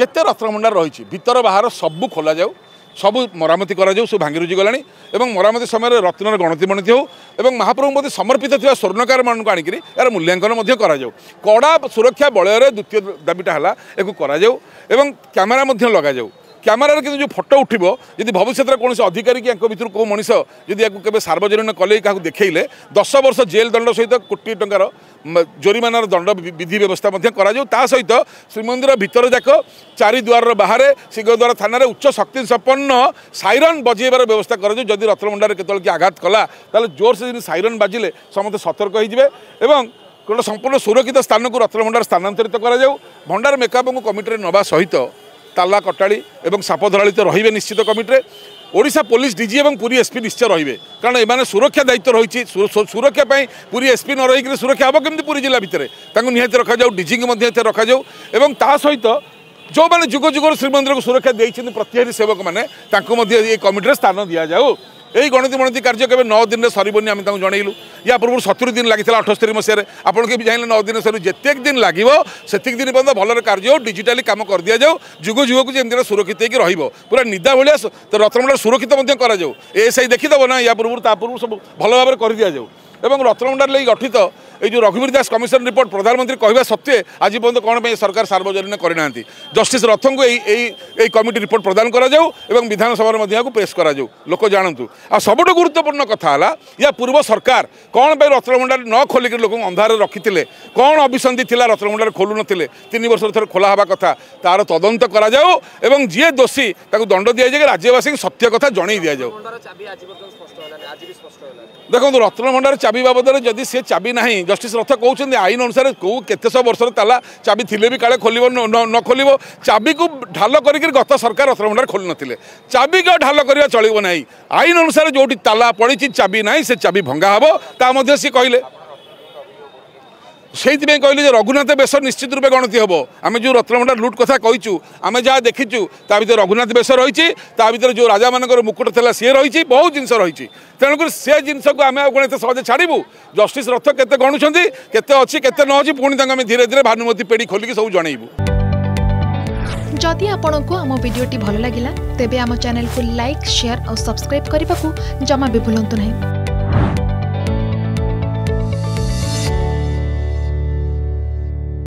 ଯେତେ ରତ୍ନଭଣ୍ଡାର ରହିଛି ଭିତର ବାହାର ସବୁ ଖୋଲାଯାଉ ସବୁ ମରାମତି କରାଯାଉ ସବୁ ଭାଙ୍ଗିରୁଜି ଗଲାଣି ଏବଂ ମରାମତି ସମୟରେ ରତ୍ନର ଗଣତି ମଣତି ହେଉ ଏବଂ ମହାପ୍ରଭୁ ମଧ୍ୟ ସମର୍ପିତ ଥିବା ସ୍ୱର୍ଣ୍ଣକାରମାନଙ୍କୁ ଆଣିକରି ଏହାର ମୂଲ୍ୟାଙ୍କନ ମଧ୍ୟ କରାଯାଉ କଡ଼ା ସୁରକ୍ଷା ବଳୟରେ ଦ୍ୱିତୀୟ ଦାବିଟା ହେଲା ଏହାକୁ କରାଯାଉ ଏବଂ କ୍ୟାମେରା ମଧ୍ୟ ଲଗାଯାଉ କ୍ୟାମେରାରେ କିନ୍ତୁ ଯେଉଁ ଫଟୋ ଉଠିବ ଯଦି ଭବିଷ୍ୟତରେ କୌଣସି ଅଧିକାରୀ କି ୟାଙ୍କ ଭିତରୁ କେଉଁ ମଣିଷ ଯଦି ୟାକୁ କେବେ ସାର୍ବଜନୀନ କଲେ କାହାକୁ ଦେଖେଇଲେ ଦଶ ବର୍ଷ ଜେଲ୍ ଦଣ୍ଡ ସହିତ କୋଟିଏ ଟଙ୍କାର ଜୋରିମାନାର ଦଣ୍ଡ ବିଧି ବ୍ୟବସ୍ଥା ମଧ୍ୟ କରାଯାଉ ତା ସହିତ ଶ୍ରୀମନ୍ଦିର ଭିତର ଯାକ ଚାରିଦୁଆରର ବାହାରେ ସିଂହଦ୍ୱାର ଥାନାରେ ଉଚ୍ଚ ଶକ୍ତି ସମ୍ପନ୍ନ ସାଇରନ୍ ବଜେଇବାର ବ୍ୟବସ୍ଥା କରାଯାଉ ଯଦି ରତ୍ନଭଣ୍ଡାରେ କେତେବେଳେ କି ଆଘାତ କଲା ତାହେଲେ ଜୋରସେ ଯଦି ସାଇରନ୍ ବାଜିଲେ ସମସ୍ତେ ସତର୍କ ହୋଇଯିବେ ଏବଂ ଗୋଟେ ସମ୍ପୂର୍ଣ୍ଣ ସୁରକ୍ଷିତ ସ୍ଥାନକୁ ରତ୍ନଭଣ୍ଡାର ସ୍ଥାନାନ୍ତରିତ କରାଯାଉ ଭଣ୍ଡାର ମେକାପଙ୍କୁ କମିଟିରେ ନେବା ସହିତ ତାଲା କଟାଳି ଏବଂ ସାପ ଧରାଳି ତ ରହିବେ ନିଶ୍ଚିତ କମିଟିରେ ଓଡ଼ିଶା ପୋଲିସ ଡିଜି ଏବଂ ପୁରୀ ଏସ୍ପି ନିଶ୍ଚୟ ରହିବେ କାରଣ ଏମାନେ ସୁରକ୍ଷା ଦାୟିତ୍ୱ ରହିଛି ସୁରକ୍ଷା ପାଇଁ ପୁରୀ ଏସ୍ପି ନ ରହିକରି ସୁରକ୍ଷା ହେବ କେମିତି ପୁରୀ ଜିଲ୍ଲା ଭିତରେ ତାଙ୍କୁ ନିହାତି ରଖାଯାଉ ଡିଜିଙ୍କୁ ମଧ୍ୟ ଏଥିରେ ରଖାଯାଉ ଏବଂ ତା ସହିତ ଯେଉଁମାନେ ଯୁଗ ଯୁଗରୁ ଶ୍ରୀମନ୍ଦିରକୁ ସୁରକ୍ଷା ଦେଇଛନ୍ତି ପ୍ରତ୍ୟାହାରୀ ସେବକମାନେ ତାଙ୍କୁ ମଧ୍ୟ ଏ କମିଟିରେ ସ୍ଥାନ ଦିଆଯାଉ এই গণতি মণতি কার্য কেবে ন দিনে সরবনি আমি তাকে জনাইলু ୟା ପୂର୍ବରୁ सतुरी ଦିନ ଲାଗିଥିଲା ଅଠସ୍ତରୀ ମସିହାରେ आपड़ के भी ନଅ ଦିନ दिन सर ଦିନ ଲାଗିବ ସେତିକି ଦିନ ପର୍ଯ୍ୟନ୍ତ ଭଲରେ କାର୍ଯ୍ୟ ହେଉ ଡିଜିଟାଲି କାମ କରିଦିଆଯାଉ ଯୁଗ ଯୁଗକୁ जाऊ ସୁରକ୍ଷିତ ହେଇକି ରହିବ ପୁରା ନିଦା ଭଳିଆ पूरा निदा भाया रत्नमंडल सुरक्षित ए सही ଦେଖିଦେବ ନା ୟା ପୂର୍ବରୁ ତା पूर्व ସବୁ ଭଲ ଭାବରେ କରିଦିଆଯାଉ এবং রত্নভণ্ডার লাগি গঠিত এই যে রঘুবীর দাস কমিশন রিপোর্ট প্রধানমন্ত্রী কহা সত্ত্বে আজ পর্যন্ত কোণ সরকার সার্বজনীন করে না জস্টিস রথঙ্ এই এই এই কমিটি রিপোর্ট প্রদান করা যাও এবং বিধানসভার মধ্যে এখন পেশ করা যাও লোক জাণতু আবুঠ গুরুত্বপূর্ণ কথা হল ইয়া পূর্ব সরকার কোণ পাই রত্নভণ্ডার ন খোলিকি লোক অন্ধারে রক্ষিলে কোণ অবিসন্ধি লা রত্নভণ্ডার খোলু নথিলে তিন বর্ষর থর খোলা হওয়া কথা তার তদন্ত করা যাও এবং যিয়ে দোষী তাকে দণ্ড দিয়া যাই রাজ্যবাসী সত্য কথা জনাই দিয়া যাও দেখুন রত্নভণ্ডার চাবি বাবদরে যদি সে চাবি না জষ্টিস রথ কৌন আইন অনুসারে কেউ কেতে শহ বর্ষর তালা চাবি থিলে বি কালে খোলব ন খোলব চাবিকু ঢাল করি গত সরকার রত্নভণ্ডার খোলি নথিলে চাবিকে ঢাল করা চলব না আইন অনুসারে যেটি তালা পড়ি চাবি না সে চাবি ভঙ্গা হব তা মধ্যে সে কহিলেন সেইপাই কহিলি যে রঘুনাথ বেশ নিশ্চিত রূপে গণতি হব আমি যে রত্নভণ্ডার লুট কথা কইছু আমি যা দেখিছু তা ভিতরে রঘুনাথ বেশ রয়েছে তা ভিতরে যে রাজা মানুষ মুকুট লা সি রয়েছে বহু জিনিস রয়েছে তেমক সে জিনিসকে আমি আপনি এত সহজে ছাড়বু জস্টিস রথ কেতে গণুছেন কেতে অছি কেতে ন পুঁ তাকে আমি ধীরে ধীরে ভানুমতি পেড়ি খোলিকি সব জনাইবু যদি আপনার আমার ভিডিওটি ভালো লাগিলা তেবে আমার চ্যানেলকে লাইক শেয়ার ও সবসক্রাইব করা জমা বি ভুলতু না